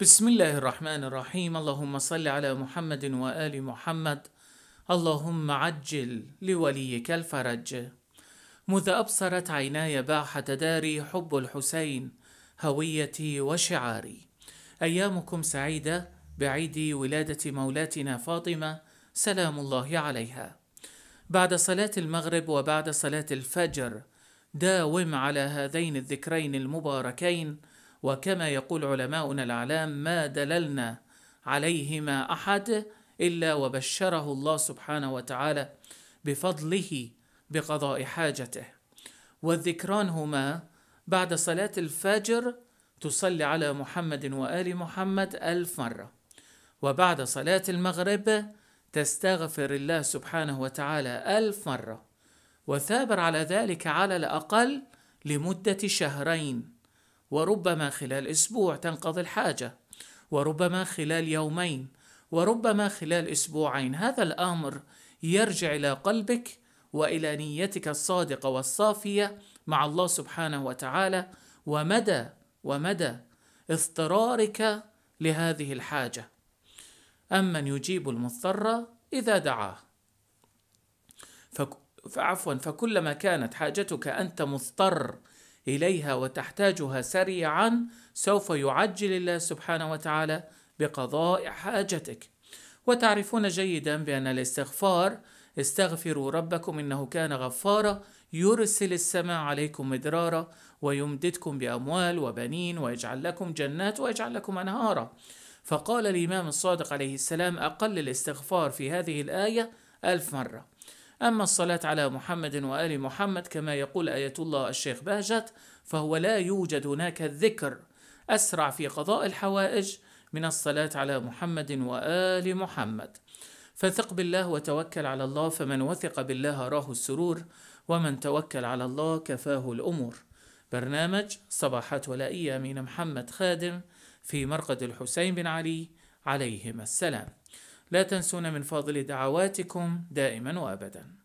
بسم الله الرحمن الرحيم اللهم صل على محمد وآل محمد اللهم عجل لوليك الفرج مذ أبصرت عيناي باحة داري حب الحسين هويتي وشعاري أيامكم سعيدة بعيد ولادة مولاتنا فاطمة سلام الله عليها بعد صلاة المغرب وبعد صلاة الفجر داوم على هذين الذكرين المباركين وكما يقول علماؤنا الأعلام ما دللنا عليهما أحد إلا وبشره الله سبحانه وتعالى بفضله بقضاء حاجته والذكران هما بعد صلاة الفجر تصلي على محمد وآل محمد ألف مرة وبعد صلاة المغرب تستغفر الله سبحانه وتعالى ألف مرة وثابر على ذلك على الأقل لمدة شهرين وربما خلال اسبوع تنقضي الحاجه وربما خلال يومين وربما خلال اسبوعين هذا الامر يرجع الى قلبك والى نيتك الصادقه والصافيه مع الله سبحانه وتعالى ومدى ومدى اضطرارك لهذه الحاجه امن يجيب المضطر اذا دعاه فعفوا فكلما كانت حاجتك انت مضطر إليها وتحتاجها سريعا سوف يعجل الله سبحانه وتعالى بقضاء حاجتك وتعرفون جيدا بأن الاستغفار استغفروا ربكم إنه كان غفارا يرسل السماء عليكم مدرارا ويمددكم بأموال وبنين ويجعل لكم جنات ويجعل لكم أنهارا فقال الإمام الصادق عليه السلام أقل الاستغفار في هذه الآية ألف مرة أما الصلاة على محمد وآل محمد كما يقول آية الله الشيخ بهجت فهو لا يوجد هناك ذكر أسرع في قضاء الحوائج من الصلاة على محمد وآل محمد فثق بالله وتوكل على الله فمن وثق بالله راه السرور ومن توكل على الله كفاه الأمور برنامج صباحات ولائية من محمد خادم في مرقد الحسين بن علي عليهما السلام لا تنسون من فضل دعواتكم دائما وابدا